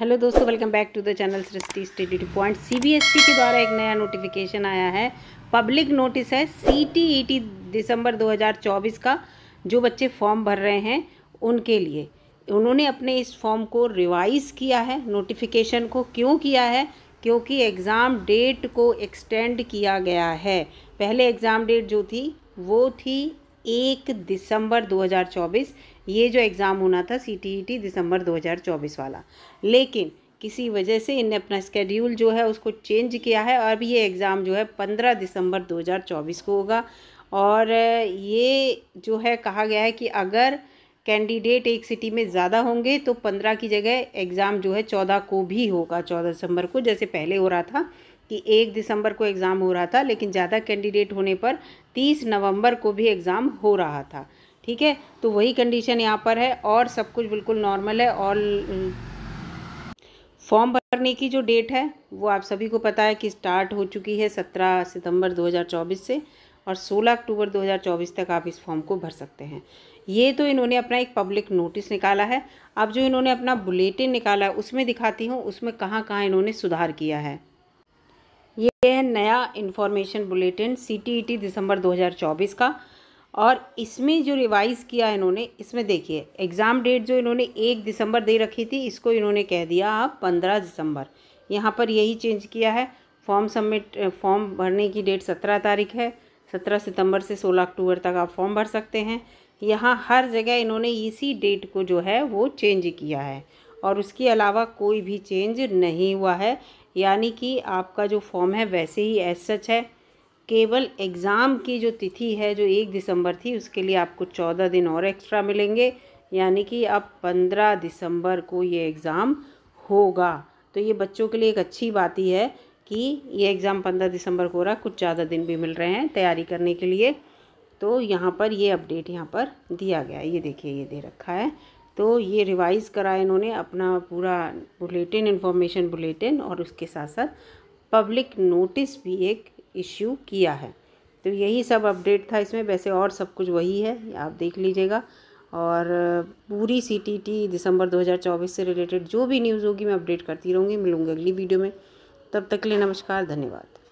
hello दोस्तों welcome back to the channel Srishti study point CBSE के द्वारा एक नया नोटिफिकेशन आया है पब्लिक नोटिस है सीटीईटी दिसंबर 2024 का जो बच्चे फॉर्म भर रहे हैं उनके लिए उन्होंने अपने इस फॉर्म को रिवाइज किया है नोटिफिकेशन को क्यों किया है क्योंकि एग्ज़ाम डेट को एक्सटेंड किया गया है पहले एग्ज़ाम डेट जो थी वो थी एक दिसंबर 2024 ये जो एग्ज़ाम होना था सी टी टी दिसंबर दो वाला लेकिन किसी वजह से इनने अपना स्केड्यूल जो है उसको चेंज किया है और अब ये एग्ज़ाम जो है 15 दिसंबर 2024 को होगा और ये जो है कहा गया है कि अगर कैंडिडेट एक सिटी में ज़्यादा होंगे तो पंद्रह की जगह एग्ज़ाम जो है चौदह को भी होगा चौदह दिसंबर को जैसे पहले हो रहा था कि एक दिसंबर को एग्ज़ाम हो रहा था लेकिन ज़्यादा कैंडिडेट होने पर तीस नवंबर को भी एग्ज़ाम हो रहा था ठीक है तो वही कंडीशन यहाँ पर है और सब कुछ बिल्कुल नॉर्मल है और फॉर्म भरने की जो डेट है वो आप सभी को पता है कि स्टार्ट हो चुकी है सत्रह सितंबर 2024 से और 16 अक्टूबर 2024 तक आप इस फॉर्म को भर सकते हैं ये तो इन्होंने अपना एक पब्लिक नोटिस निकाला है अब जो इन्होंने अपना बुलेटिन निकाला है उसमें दिखाती हूँ उसमें कहाँ कहाँ इन्होंने सुधार किया है ये है नया इन्फॉर्मेशन बुलेटिन सी टी दिसंबर 2024 का और इसमें जो रिवाइज़ किया इन्होंने इसमें देखिए एग्ज़ाम डेट जो इन्होंने एक दिसंबर दे रखी थी इसको इन्होंने कह दिया आप पंद्रह दिसंबर यहाँ पर यही चेंज किया है फॉर्म सबमिट फॉर्म भरने की डेट सत्रह तारीख है सत्रह सितंबर से सोलह अक्टूबर तक आप फॉर्म भर सकते हैं यहाँ हर जगह इन्होंने इसी डेट को जो है वो चेंज किया है और उसके अलावा कोई भी चेंज नहीं हुआ है यानी कि आपका जो फॉर्म है वैसे ही एज सच है केवल एग्ज़ाम की जो तिथि है जो एक दिसंबर थी उसके लिए आपको चौदह दिन और एक्स्ट्रा मिलेंगे यानी कि अब पंद्रह दिसंबर को ये एग्ज़ाम होगा तो ये बच्चों के लिए एक अच्छी बात ही है कि ये एग्ज़ाम पंद्रह दिसंबर को हो रहा कुछ ज़्यादा दिन भी मिल रहे हैं तैयारी करने के लिए तो यहाँ पर ये अपडेट यहाँ पर दिया गया है ये देखिए ये दे रखा है तो ये रिवाइज़ करा इन्होंने अपना पूरा बुलेटिन इन्फॉर्मेशन बुलेटिन और उसके साथ साथ पब्लिक नोटिस भी एक इश्यू किया है तो यही सब अपडेट था इसमें वैसे और सब कुछ वही है आप देख लीजिएगा और पूरी सी टी टी दिसंबर 2024 से रिलेटेड जो भी न्यूज़ होगी मैं अपडेट करती रहूँगी मिलूँगी अगली वीडियो में तब तक के लिए नमस्कार धन्यवाद